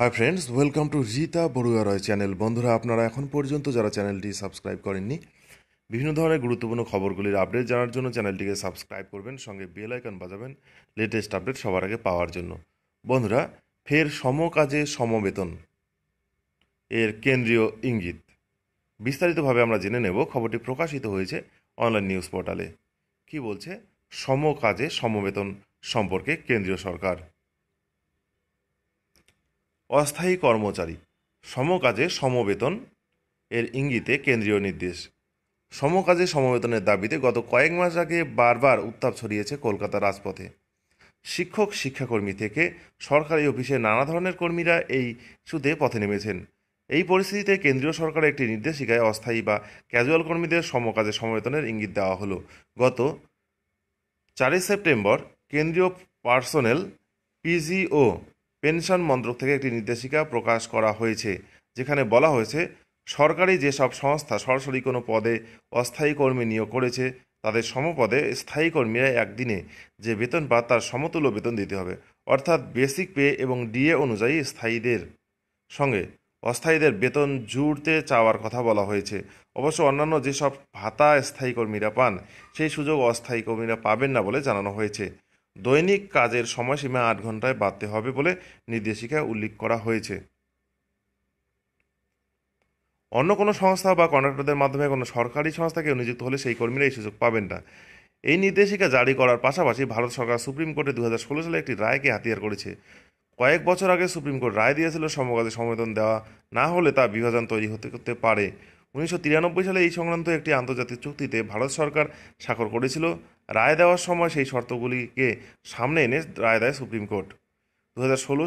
high friends welcome to Rita Barua Roy channel বন্ধুরা আপনারা এখন পর্যন্ত যারা চ্যানেলটি সাবস্ক্রাইব করেননি বিভিন্ন ধরনের গুরুত্বপূর্ণ খবরগুলির আপডেট জানার জন্য চ্যানেলটিকে সাবস্ক্রাইব করবেন সঙ্গে বেল আইকন বাজাবেন লেটেস্ট আপডেট সবার আগে পাওয়ার জন্য বন্ধুরা ফের সমকাজে সমবেতন এর কেন্দ্রীয় ইঙ্গিত বিস্তারিতভাবে আমরা জেনে নেব খবরটি প্রকাশিত হয়েছে অনলাইন নিউজ পোর্টালে কি বলছে সমকাজে সমবেতন সম্পর্কে কেন্দ্রীয় সরকার অস্থায়ী কর্মচারী সমকাজে সমবেতন এর ইঙ্গিতে কেন্দ্রীয় নির্দেশ সমকাজে সমবেতনের দাবিতে গত কয়েক মাস আগে বারবার উত্তাপ ছড়িয়েছে কলকাতা রাজপথে শিক্ষক শিক্ষাকর্মী থেকে সরকারি অফিসে নানা ধরনের কর্মীরা এই ইস্যুতে পথে নেমেছেন এই পরিস্থিতিতে কেন্দ্রীয় সরকারের একটি নির্দেশিকায় অস্থায়ী বা ক্যাজুয়াল কর্মীদের সমকাজে সমবেতনের ইঙ্গিত দেওয়া হলো গত চারই সেপ্টেম্বর কেন্দ্রীয় পার্সোনেল পিজিও পেনশন মন্ত্রক থেকে একটি নির্দেশিকা প্রকাশ করা হয়েছে যেখানে বলা হয়েছে সরকারি যেসব সংস্থা সরাসরি কোনো পদে অস্থায়ী কর্মী নিয়োগ করেছে তাদের সমপদে স্থায়ী কর্মীরা একদিনে যে বেতন পা তার সমতুল্য বেতন দিতে হবে অর্থাৎ বেসিক পে এবং ডিএ অনুযায়ী স্থায়ীদের সঙ্গে অস্থায়ীদের বেতন জুড়তে চাওয়ার কথা বলা হয়েছে অবশ্য অন্যান্য যেসব ভাতা স্থায়ী কর্মীরা পান সেই সুযোগ অস্থায়ী কর্মীরা পাবেন না বলে জানানো হয়েছে দৈনিক কাজের সময়সীমা আট ঘন্টায় বাড়তে হবে বলে নির্দেশিকায় উল্লেখ করা হয়েছে অন্য কোনো সংস্থা বা কন্ট্রাক্টরদের মাধ্যমে কোনো সরকারি সংস্থাকে নিযুক্ত হলে সেই কর্মীরা এই সুযোগ পাবেন না এই নির্দেশিকা জারি করার পাশাপাশি ভারত সরকার সুপ্রিম কোর্টে দু ষোলো সালে একটি রায়কে হাতিয়ার করেছে কয়েক বছর আগে সুপ্রিম কোর্ট রায় দিয়েছিল সমকাজে সমর্থন দেওয়া না হলে তা বিভাজন তৈরি হতে করতে পারে উনিশশো সালে এই সংক্রান্ত একটি আন্তর্জাতিক চুক্তিতে ভারত সরকার স্বাক্ষর করেছিল রায় দেওয়ার সময় সেই শর্তগুলিকে সামনে এনে রায় দেয় সুপ্রিম কোর্ট দু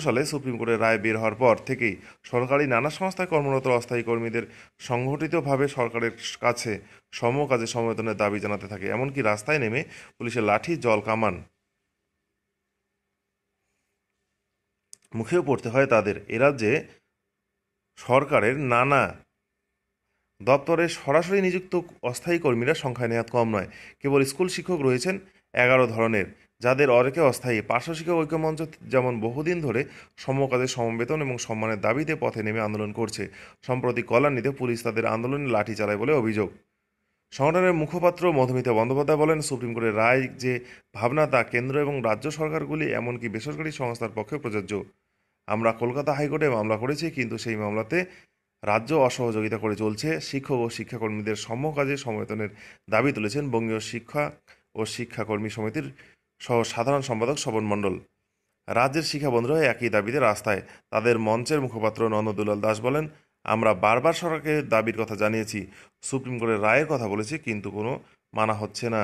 সালে সুপ্রিম কোর্টের রায় বের হওয়ার পর থেকেই সরকারি নানা সংস্থায় কর্মরত অস্থায়ী কর্মীদের সংগঠিতভাবে সরকারের কাছে সমকাজে সমবেতনের দাবি জানাতে থাকে এমনকি রাস্তায় নেমে পুলিশের লাঠি জল কামান মুখেও পড়তে হয় তাদের এরাজ্যে সরকারের নানা দপ্তরে সরাসরি নিযুক্ত অস্থায়ী কর্মীরা সংখ্যায় নেয়াত কম নয় কেবল স্কুল শিক্ষক রয়েছেন এগারো ধরনের যাদের অনেকে অস্থায়ী পার্শ্বশিক্ষক ঐক্যমঞ্চ যেমন বহুদিন ধরে সমকাজে সমবেতন এবং সম্মানের দাবিতে পথে নেমে আন্দোলন করছে সম্প্রতি কল্যাণীতে পুলিশ তাদের আন্দোলনে লাঠি চালায় বলে অভিযোগ সংগঠনের মুখপাত্র মধুমিতা বন্দ্যোপাধ্যায় বলেন সুপ্রিম কোর্টের রায় যে ভাবনা তা কেন্দ্র এবং রাজ্য সরকারগুলি এমনকি বেসরকারি সংস্থার পক্ষে প্রযোজ্য আমরা কলকাতা হাইকোর্টে মামলা করেছি কিন্তু সেই মামলাতে রাজ্য অসহযোগিতা করে চলছে শিক্ষক ও শিক্ষাকর্মীদের সমকাজে সমবেতনের দাবি তুলেছেন বঙ্গীয় শিক্ষা ও শিক্ষাকর্মী সমিতির সহ সাধারণ সম্পাদক শবন মণ্ডল রাজ্যের শিক্ষা বন্ধুরা একই দাবিতে রাস্তায় তাদের মঞ্চের মুখপাত্র নন্দুলাল দাস বলেন আমরা বারবার সরকারের দাবির কথা জানিয়েছি সুপ্রিম কোর্টের রায়ের কথা বলেছি কিন্তু কোনো মানা হচ্ছে না